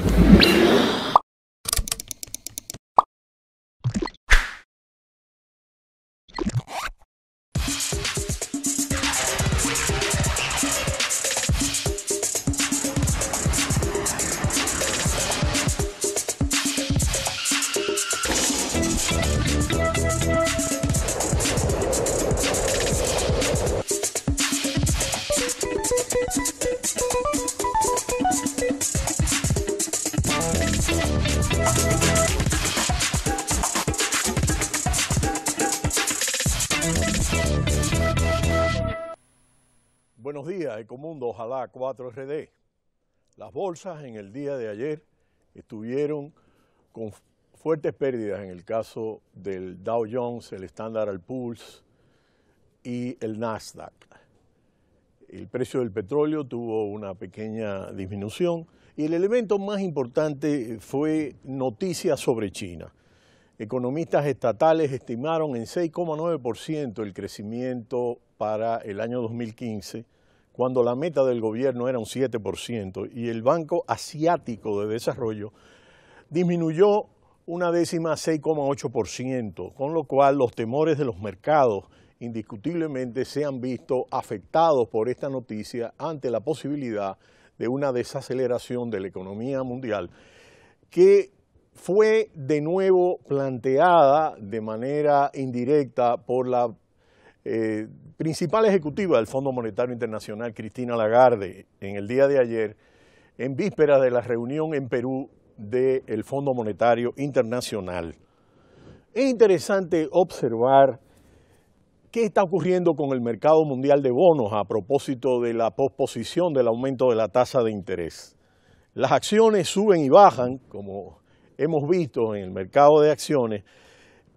Thank you. Ecomundo, ojalá 4RD. Las bolsas en el día de ayer estuvieron con fuertes pérdidas en el caso del Dow Jones, el Standard Poor's y el Nasdaq. El precio del petróleo tuvo una pequeña disminución y el elemento más importante fue noticias sobre China. Economistas estatales estimaron en 6,9% el crecimiento para el año 2015 cuando la meta del gobierno era un 7% y el Banco Asiático de Desarrollo disminuyó una décima 6,8%, con lo cual los temores de los mercados indiscutiblemente se han visto afectados por esta noticia ante la posibilidad de una desaceleración de la economía mundial que fue de nuevo planteada de manera indirecta por la eh, principal ejecutiva del Fondo Monetario Internacional, Cristina Lagarde, en el día de ayer, en víspera de la reunión en Perú del FMI. Fondo Monetario Internacional. Es interesante observar qué está ocurriendo con el mercado mundial de bonos a propósito de la posposición del aumento de la tasa de interés. Las acciones suben y bajan, como hemos visto en el mercado de acciones,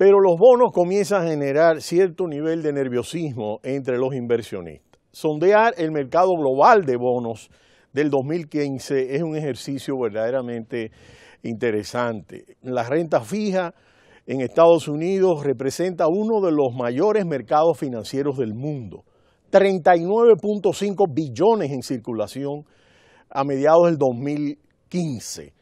pero los bonos comienzan a generar cierto nivel de nerviosismo entre los inversionistas. Sondear el mercado global de bonos del 2015 es un ejercicio verdaderamente interesante. La renta fija en Estados Unidos representa uno de los mayores mercados financieros del mundo. 39.5 billones en circulación a mediados del 2015.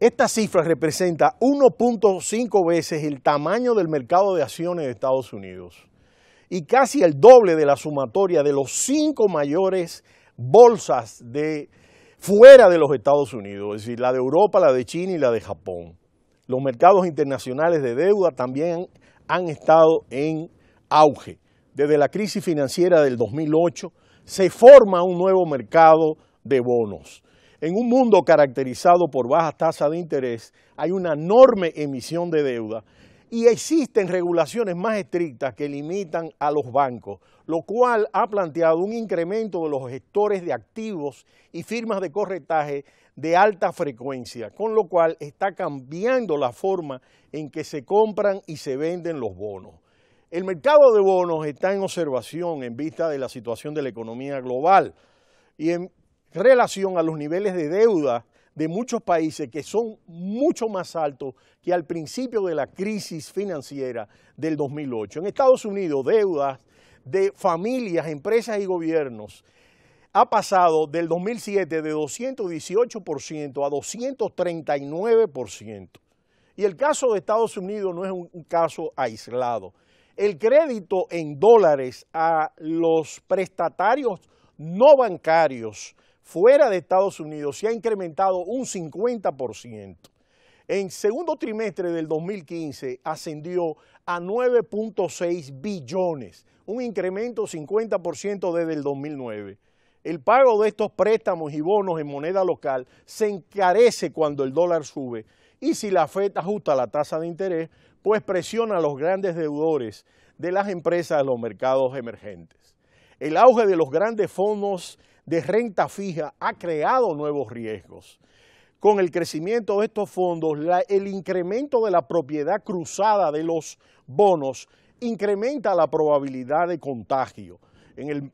Esta cifra representa 1.5 veces el tamaño del mercado de acciones de Estados Unidos y casi el doble de la sumatoria de los cinco mayores bolsas de fuera de los Estados Unidos, es decir, la de Europa, la de China y la de Japón. Los mercados internacionales de deuda también han estado en auge. Desde la crisis financiera del 2008 se forma un nuevo mercado de bonos en un mundo caracterizado por bajas tasas de interés, hay una enorme emisión de deuda y existen regulaciones más estrictas que limitan a los bancos, lo cual ha planteado un incremento de los gestores de activos y firmas de corretaje de alta frecuencia, con lo cual está cambiando la forma en que se compran y se venden los bonos. El mercado de bonos está en observación en vista de la situación de la economía global y en, relación a los niveles de deuda de muchos países que son mucho más altos que al principio de la crisis financiera del 2008. En Estados Unidos, deuda de familias, empresas y gobiernos ha pasado del 2007 de 218% a 239%. Y el caso de Estados Unidos no es un caso aislado. El crédito en dólares a los prestatarios no bancarios fuera de Estados Unidos se ha incrementado un 50%. En segundo trimestre del 2015 ascendió a 9.6 billones, un incremento 50% desde el 2009. El pago de estos préstamos y bonos en moneda local se encarece cuando el dólar sube y si la FED ajusta la tasa de interés, pues presiona a los grandes deudores de las empresas de los mercados emergentes. El auge de los grandes fondos de renta fija ha creado nuevos riesgos. Con el crecimiento de estos fondos, el incremento de la propiedad cruzada de los bonos incrementa la probabilidad de contagio. En el,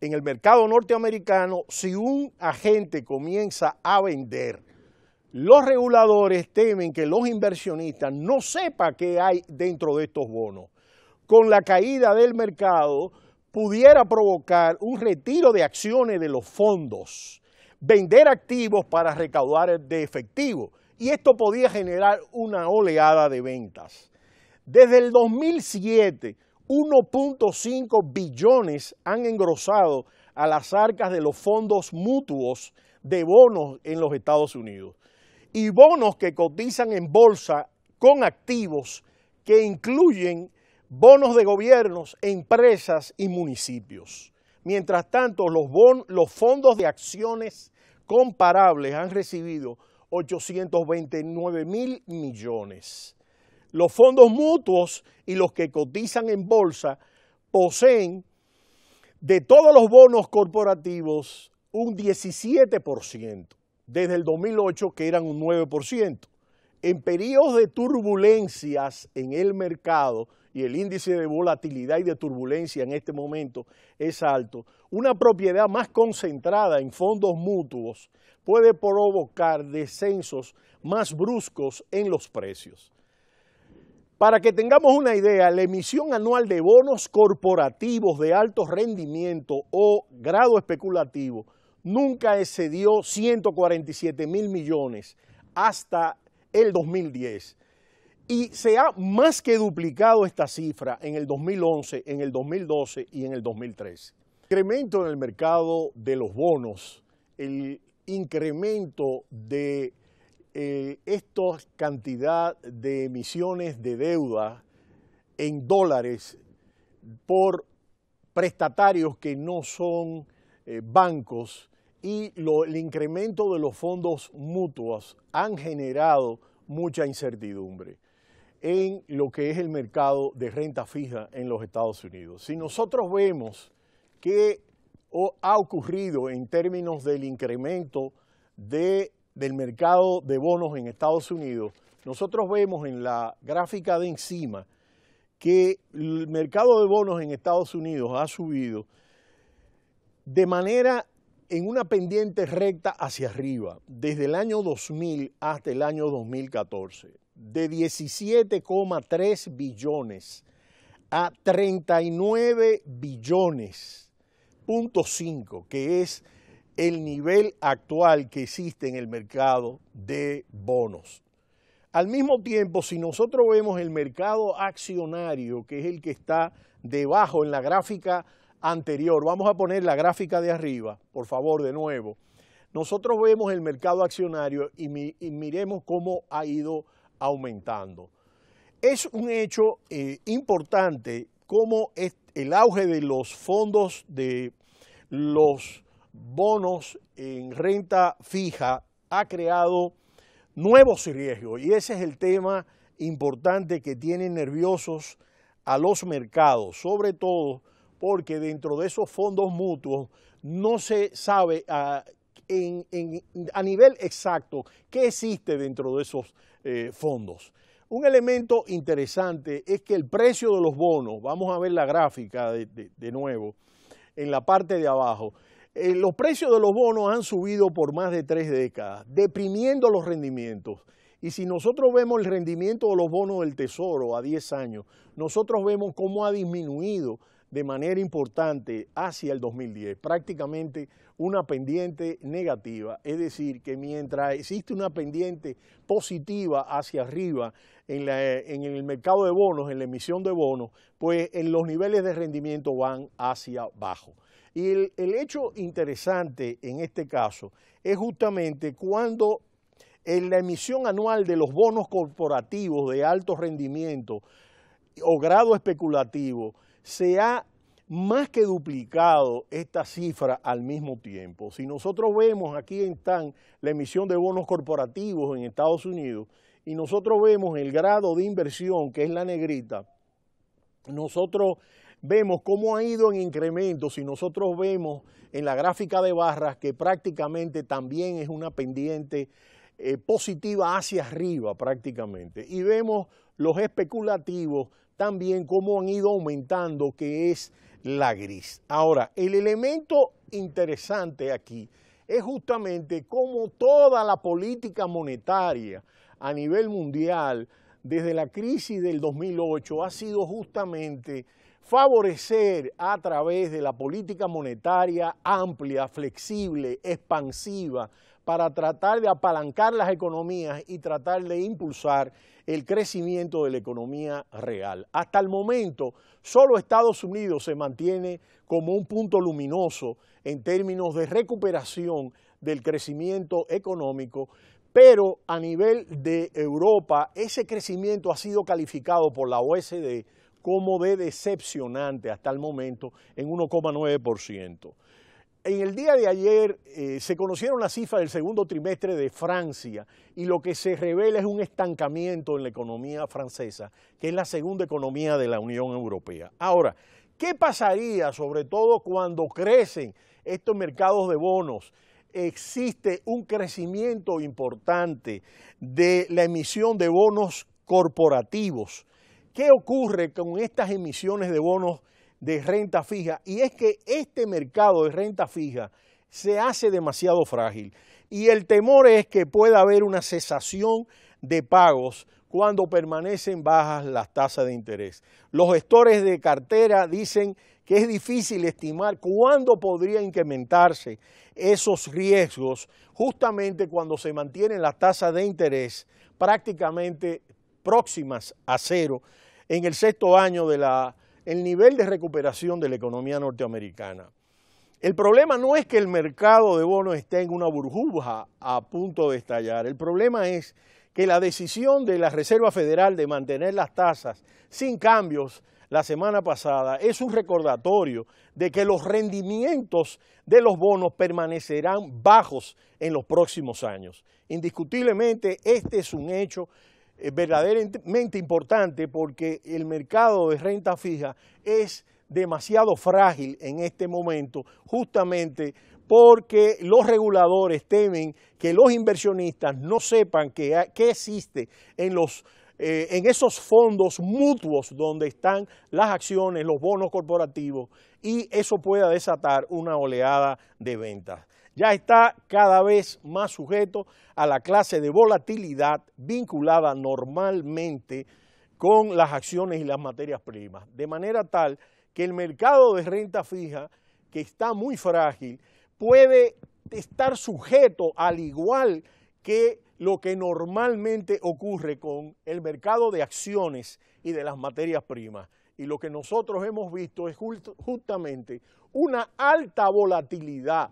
en el mercado norteamericano, si un agente comienza a vender, los reguladores temen que los inversionistas no sepan qué hay dentro de estos bonos. Con la caída del mercado, pudiera provocar un retiro de acciones de los fondos, vender activos para recaudar de efectivo, y esto podía generar una oleada de ventas. Desde el 2007, 1.5 billones han engrosado a las arcas de los fondos mutuos de bonos en los Estados Unidos. Y bonos que cotizan en bolsa con activos que incluyen bonos de gobiernos, empresas y municipios. Mientras tanto, los, fondos de acciones comparables han recibido 829 mil millones. Los fondos mutuos y los que cotizan en bolsa poseen de todos los bonos corporativos un 17%, desde el 2008 que eran un 9%. En periodos de turbulencias en el mercado, y el índice de volatilidad y de turbulencia en este momento es alto, una propiedad más concentrada en fondos mutuos puede provocar descensos más bruscos en los precios. Para que tengamos una idea, la emisión anual de bonos corporativos de alto rendimiento o grado especulativo nunca excedió 147 mil millones hasta el 2010 y se ha más que duplicado esta cifra en el 2011, en el 2012 y en el 2013. El incremento en el mercado de los bonos, el incremento de eh, esta cantidad de emisiones de deuda en dólares por prestatarios que no son eh, bancos y el incremento de los fondos mutuos han generado mucha incertidumbre en lo que es el mercado de renta fija en los Estados Unidos. Si nosotros vemos qué ha ocurrido en términos del incremento del mercado de bonos en Estados Unidos, nosotros vemos en la gráfica de encima que el mercado de bonos en Estados Unidos ha subido de manera en una pendiente recta hacia arriba, desde el año 2000 hasta el año 2014 de 17,3 billones a 39 billones, punto que es el nivel actual que existe en el mercado de bonos. Al mismo tiempo, si nosotros vemos el mercado accionario, que es el que está debajo en la gráfica anterior, vamos a poner la gráfica de arriba, por favor, de nuevo. Nosotros vemos el mercado accionario y miremos cómo ha ido aumentando. Es un hecho eh, importante cómo el auge de los fondos de los bonos en renta fija ha creado nuevos riesgos y ese es el tema importante que tiene nerviosos a los mercados, sobre todo porque dentro de esos fondos mutuos no se sabe a ah, a nivel exacto qué existe dentro de esos eh, fondos. Un elemento interesante es que el precio de los bonos, vamos a ver la gráfica de, nuevo, en la parte de abajo, eh, los precios de los bonos han subido por más de tres décadas, deprimiendo los rendimientos. Y si nosotros vemos el rendimiento de los bonos del Tesoro a 10 años, nosotros vemos cómo ha disminuido de manera importante hacia el 2010, prácticamente una pendiente negativa, es decir, que mientras existe una pendiente positiva hacia arriba en, la, en el mercado de bonos, en la emisión de bonos, pues en los niveles de rendimiento van hacia abajo. Y el, el hecho interesante en este caso es justamente cuando en la emisión anual de los bonos corporativos de alto rendimiento o grado especulativo se ha más que duplicado esta cifra al mismo tiempo. Si nosotros vemos aquí en TAN la emisión de bonos corporativos en Estados Unidos y nosotros vemos el grado de inversión que es la negrita, nosotros vemos cómo ha ido en incremento, si nosotros vemos en la gráfica de barras que prácticamente también es una pendiente eh, positiva hacia arriba prácticamente, y vemos los especulativos también cómo han ido aumentando, que es la gris. Ahora, el elemento interesante aquí es justamente cómo toda la política monetaria a nivel mundial, desde la crisis del 2008, ha sido justamente favorecer a través de la política monetaria amplia, flexible, expansiva, para tratar de apalancar las economías y tratar de impulsar el crecimiento de la economía real. Hasta el momento, solo Estados Unidos se mantiene como un punto luminoso en términos de recuperación del crecimiento económico, pero a nivel de Europa ese crecimiento ha sido calificado por la OSD como de decepcionante hasta el momento en 1,9%. En el día de ayer eh, se conocieron las cifras del segundo trimestre de Francia y lo que se revela es un estancamiento en la economía francesa, que es la segunda economía de la Unión Europea. Ahora, ¿qué pasaría sobre todo cuando crecen estos mercados de bonos? Existe un crecimiento importante de la emisión de bonos corporativos. ¿Qué ocurre con estas emisiones de bonos de renta fija. Y es que este mercado de renta fija se hace demasiado frágil. Y el temor es que pueda haber una cesación de pagos cuando permanecen bajas las tasas de interés. Los gestores de cartera dicen que es difícil estimar cuándo podría incrementarse esos riesgos, justamente cuando se mantienen las tasas de interés prácticamente próximas a cero en el sexto año de la el nivel de recuperación de la economía norteamericana. El problema no es que el mercado de bonos esté en una burbuja a punto de estallar, el problema es que la decisión de la Reserva Federal de mantener las tasas sin cambios la semana pasada es un recordatorio de que los rendimientos de los bonos permanecerán bajos en los próximos años. Indiscutiblemente este es un hecho eh, verdaderamente importante porque el mercado de renta fija es demasiado frágil en este momento, justamente porque los reguladores temen que los inversionistas no sepan qué existe eh, en esos fondos mutuos donde están las acciones, los bonos corporativos, y eso pueda desatar una oleada de ventas ya está cada vez más sujeto a la clase de volatilidad vinculada normalmente con las acciones y las materias primas, de manera tal que el mercado de renta fija, que está muy frágil, puede estar sujeto al igual que lo que normalmente ocurre con el mercado de acciones y de las materias primas. Y lo que nosotros hemos visto es justamente una alta volatilidad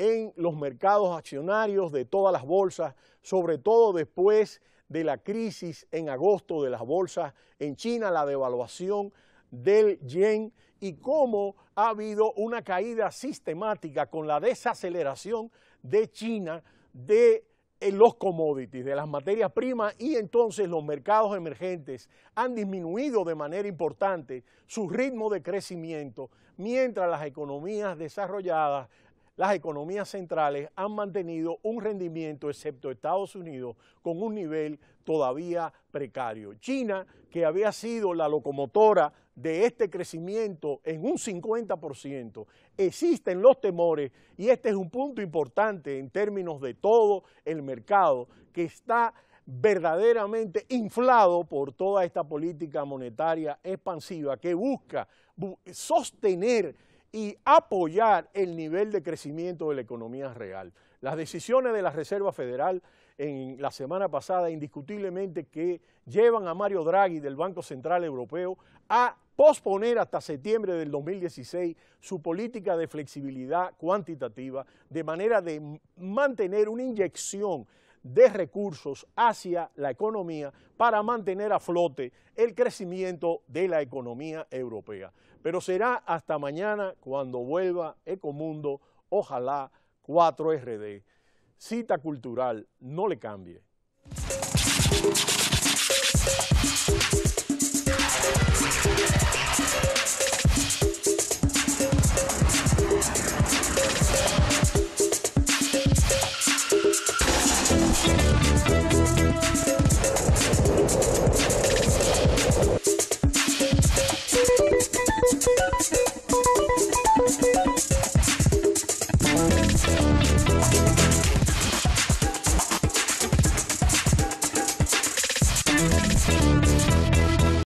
en los mercados accionarios de todas las bolsas, sobre todo después de la crisis en agosto de las bolsas en China, la devaluación del yen y cómo ha habido una caída sistemática con la desaceleración de China de eh, los commodities, de las materias primas y entonces los mercados emergentes han disminuido de manera importante su ritmo de crecimiento, mientras las economías desarrolladas las economías centrales han mantenido un rendimiento, excepto Estados Unidos, con un nivel todavía precario. China, que había sido la locomotora de este crecimiento en un 50%, existen los temores, y este es un punto importante en términos de todo el mercado, que está verdaderamente inflado por toda esta política monetaria expansiva que busca sostener y apoyar el nivel de crecimiento de la economía real. Las decisiones de la Reserva Federal en la semana pasada indiscutiblemente que llevan a Mario Draghi del Banco Central Europeo a posponer hasta septiembre del 2016 su política de flexibilidad cuantitativa de manera de mantener una inyección de recursos hacia la economía para mantener a flote el crecimiento de la economía europea. Pero será hasta mañana cuando vuelva Ecomundo, ojalá 4RD. Cita cultural, no le cambie.